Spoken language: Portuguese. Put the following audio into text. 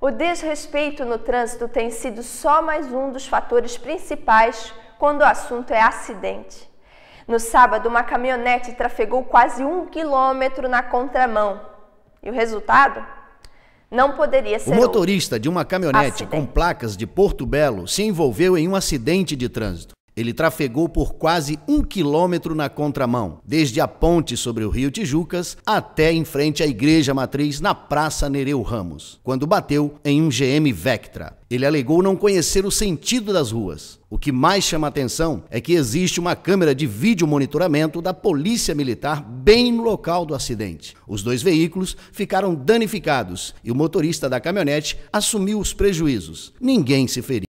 O desrespeito no trânsito tem sido só mais um dos fatores principais quando o assunto é acidente. No sábado, uma caminhonete trafegou quase um quilômetro na contramão. E o resultado? Não poderia ser. O motorista outro. de uma caminhonete acidente. com placas de Porto Belo se envolveu em um acidente de trânsito. Ele trafegou por quase um quilômetro na contramão, desde a ponte sobre o rio Tijucas até em frente à igreja matriz na Praça Nereu Ramos, quando bateu em um GM Vectra. Ele alegou não conhecer o sentido das ruas. O que mais chama atenção é que existe uma câmera de vídeo monitoramento da Polícia Militar bem no local do acidente. Os dois veículos ficaram danificados e o motorista da caminhonete assumiu os prejuízos. Ninguém se feriu.